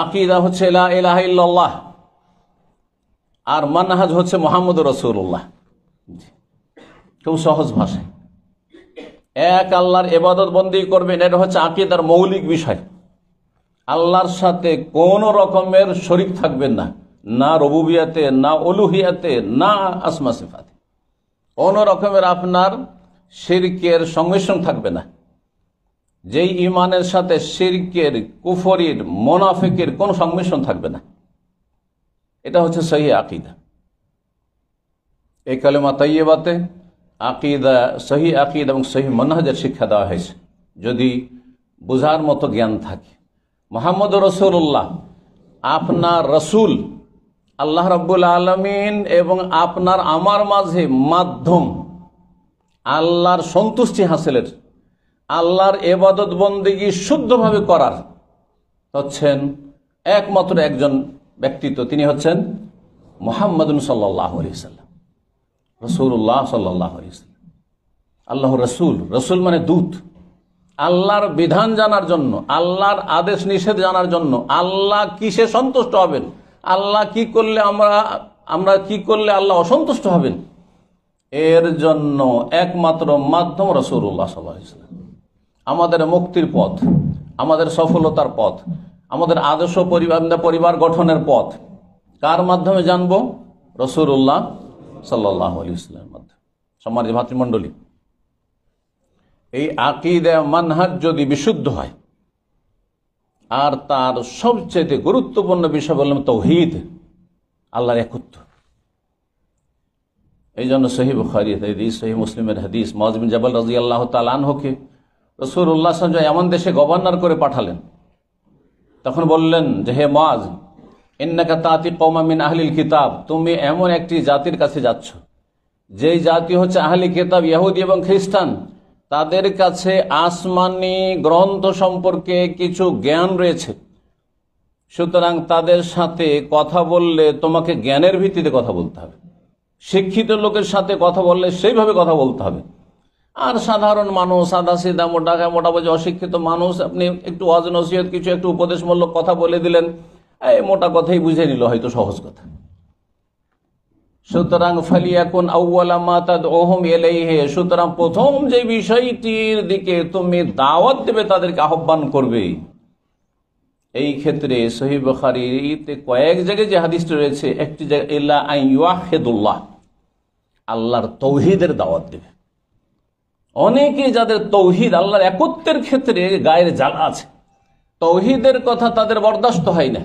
আকিদা হচ্ছে আর মানহাজ হচ্ছে মোহাম্মদ রসুল্লাহ খুব সহজ ভাষায় এক আল্লাহর এবাদত বন্দি করবেন এটা হচ্ছে আকিদার মৌলিক বিষয় আল্লাহর সাথে কোন রকমের শরিক থাকবেন না না রবুবিয়াতে না অলুহিয়াতে না আসমা সিফাতে কোন রকমের আপনার শিরকের সংমিশ্রণ থাকবে না যেই ইমানের সাথে সিরকের কুফরির মোনাফিকের কোনো সংমিশ্রণ থাকবে না এটা হচ্ছে সহি আকিদা এই কালেমা তাইয়েবাতে আকিদা সহি আকিদ এবং সহি মনহাজের শিক্ষা দেওয়া হয়েছে যদি বোঝার মতো জ্ঞান থাকে মোহাম্মদ রসুল্লাহ আপনার রসুল আল্লাহ রব্বুল আলমিন এবং আপনার আমার মাঝে মাধ্যম আল্লাহর সন্তুষ্টি হাসিলের আল্লাহর এবাদত বন্দিগি শুদ্ধভাবে করার হচ্ছেন একমাত্র একজন ব্যক্তিত্ব তিনি হচ্ছেন মোহাম্মদ সাল্লাহ আলিয়াল্লাম রসুল্লাহ সাল্লাহ আল্লাহ রসুল রসুল মানে দূত আল্লাহর বিধান জানার জন্য আল্লাহর আদেশ নিষেধ জানার জন্য আল্লাহ কিসে সন্তুষ্ট হবেন আল্লাহ কি করলে আমরা আমরা কি করলে আল্লাহ অসন্তুষ্ট হবেন এর জন্য একমাত্র মাধ্যম রসুল্লাহ সাল্লাহ ইসলাম আমাদের মুক্তির পথ আমাদের সফলতার পথ আমাদের আদর্শ পরিবার পরিবার গঠনের পথ কার মাধ্যমে জানবো রসুরুল্লাহ সাল্লাহ ইসলামের মাধ্যমে সম্মানিত ভাতৃমণ্ডলী এই আকিদে মানহাজ যদি বিশুদ্ধ হয় আর তার সবচেয়ে গুরুত্বপূর্ণ বিষয় বললাম তৌহিদ আল্লাহর একত্র এই জন্য সহি বুখারি হাদিস সহি মুসলিমের হাদিস মজবিন জবল রাজি আল্লাহ তালানহকে রসুর উল্লাহ সঞ্জয় এমন দেশে গভর্নর করে পাঠালেন তখন বললেন যে হে মাজ ইন্নাকা তাঁতি কৌমা মিন আহলিল কিতাব তুমি এমন একটি জাতির কাছে যাচ্ছ যেই জাতি হচ্ছে আহলি কিতাব ইয়াহুদি এবং খ্রিস্টান তাদের কাছে আসমানি গ্রন্থ সম্পর্কে কিছু জ্ঞান রয়েছে সুতরাং তাদের সাথে কথা বললে তোমাকে জ্ঞানের ভিত্তিতে কথা বলতে হবে শিক্ষিত লোকের সাথে কথা বললে সেইভাবে কথা বলতে হবে আর সাধারণ মানুষ সাদা সিধা মোটা মোটা অশিক্ষিত মানুষ আপনি একটু অজনসিয়ত কিছু একটু উপদেশমূলক কথা বলে দিলেন এই মোটা কথাই বুঝে নিল হয়তো সহজ কথা সুতরাং ফালিয়াকুন এলাইহে সুতরাং প্রথম যে বিষয়টির দিকে তুমি দাওয়াত দেবে তাদেরকে আহ্বান করবে এই ক্ষেত্রে খারিতে কয়েক জায়গায় যে হাদিসটি রয়েছে একটি জায়গায় আল্লাহর তৌহিদের দাওয়াত দেবে অনেকে যাদের তৌহিদ আল্লাহর একত্বের ক্ষেত্রে গায়ের জাল আছে তৌহিদের কথা তাদের বরদাস্ত হয় না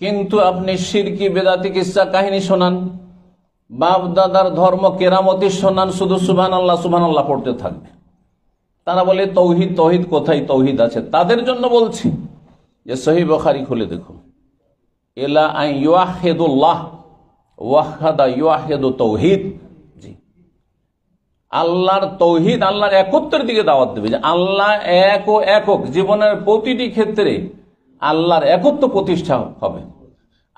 কিন্তু আপনি সিরকি বেদাতি কিসা কাহিনী শোনান বাপ দাদার ধর্ম কেরামতি শোনান শুধু সুবান আল্লাহ সুবান আল্লাহ পড়তে থাকবে তারা বলে তৌহিদ তৌহিদ কোথায় তৌহিদ আছে তাদের জন্য বলছি যে সহি বখারি খুলে দেখুন এলা আই ইয়াহেদুল্লাহ ওয়াহাদা ইয়াহেদু তৌহিদ আল্লাহর তৌহিদ আল্লাহর একত্রের দিকে দাওয়াত দেবে যে আল্লাহ এক ও একক জীবনের প্রতিটি ক্ষেত্রে আল্লাহর একত্র প্রতিষ্ঠা হবে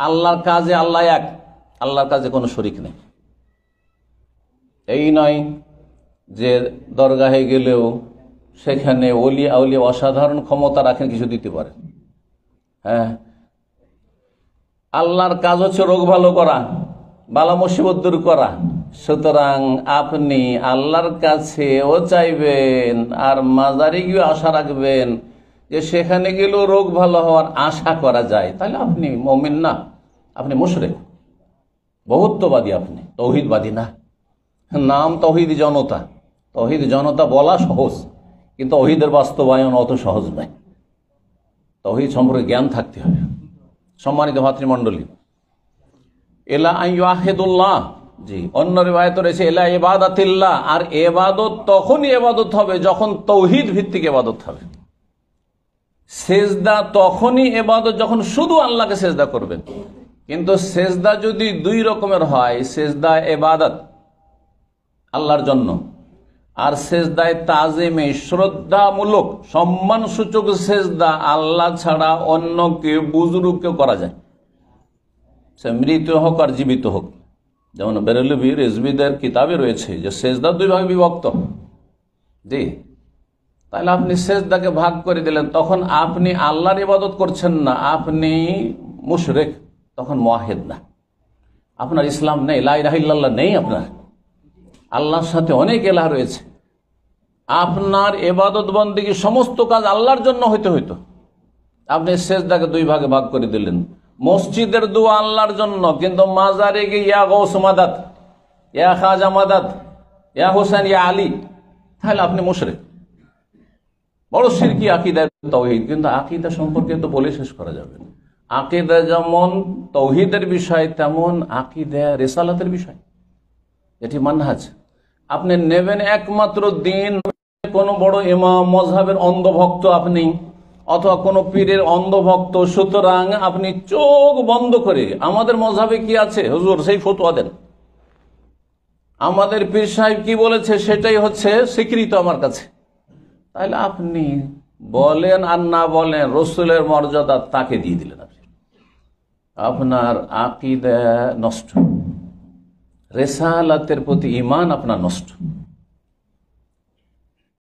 আল্লাহর কাজে আল্লাহ এক আল্লাহর কাজে কোনো শরিক নেই এই নয় যে দরগাহে গেলেও সেখানে অলি আউলি অসাধারণ ক্ষমতা রাখেন কিছু দিতে পারে হ্যাঁ আল্লাহর কাজ হচ্ছে রোগ ভালো করা বালা মুসিবত দূর করা সুতরাং আপনি আল্লাহর কাছেও চাইবেন আর মাজারি গিয়ে আশা রাখবেন যে সেখানে গেলেও রোগ ভালো হওয়ার আশা করা যায় তাহলে আপনি মমিন না আপনি মুশরেক বহুত্ববাদী আপনি তহিদবাদী না নাম তহিদ জনতা তহিদ জনতা বলা সহজ কিন্তু অহিদের বাস্তবায়ন অত সহজ নয় তহিদ সম্পর্কে জ্ঞান থাকতে হবে সম্মানিত ভাতৃমণ্ডলী এলা আই জি অন্য রেবায়ত রয়েছে এলা এবাদাতিল্লাহ আর এবাদত তখনই এবাদত হবে যখন তৌহিদ ভিত্তিক এবাদত হবে সেজদা তখনই এবাদত যখন শুধু আল্লাহকে সেজদা করবেন কিন্তু সেজদা যদি দুই রকমের হয় সেজদা এবাদত আল্লাহর জন্য আর সেজদায় তাজেমে শ্রদ্ধামূলক সম্মানসূচক সেজদা আল্লাহ ছাড়া অন্যকে বুজরুকে করা যায় সে মৃত হোক আর জীবিত হোক যেমন বেরেলভি রেজবিদের কিতাবে রয়েছে যে সেজদা দুই ভাগে বিভক্ত জি তাহলে আপনি সেজদাকে ভাগ করে দিলেন তখন আপনি আল্লাহর ইবাদত করছেন না আপনি মুশরেক তখন মহেদ না আপনার ইসলাম নেই লাইরাহিল্লাহ নেই আপনার আল্লাহর সাথে অনেক এলাহ রয়েছে আপনার এবাদত বন্দী সমস্ত কাজ আল্লাহর জন্য হইতে হইতো আপনি সেজদাকে দুই ভাগে ভাগ করে দিলেন মসজিদের দোয়া আল্লাহর জন্য কিন্তু মাজারে গিয়ে ইয়া গৌস মাদাত ইয়া খাজা মাদাত ইয়া হোসেন ইয়া আলী তাহলে আপনি মুশরে বড় সিরকি আকিদার তৌহিদ কিন্তু আকিদা সম্পর্কে তো বলে শেষ করা যাবে আকিদা যেমন তৌহিদের বিষয় তেমন আকিদা রেসালাতের বিষয় এটি মানহাজ আপনি নেবেন একমাত্র দিন কোনো বড় ইমাম মজহাবের অন্ধভক্ত আপনি অথবা কোনো পীরের অন্ধভক্ত সুতরাং আপনি চোখ বন্ধ করে আমাদের মজাবে কি আছে হুজুর সেই ফতুয়া দেন আমাদের পীর সাহেব কি বলেছে সেটাই হচ্ছে স্বীকৃত আমার কাছে তাহলে আপনি বলেন আর না বলেন রসুলের মর্যাদা তাকে দিয়ে দিলেন আপনি আপনার আকিদা নষ্ট রেসালাতের প্রতি ইমান আপনার নষ্ট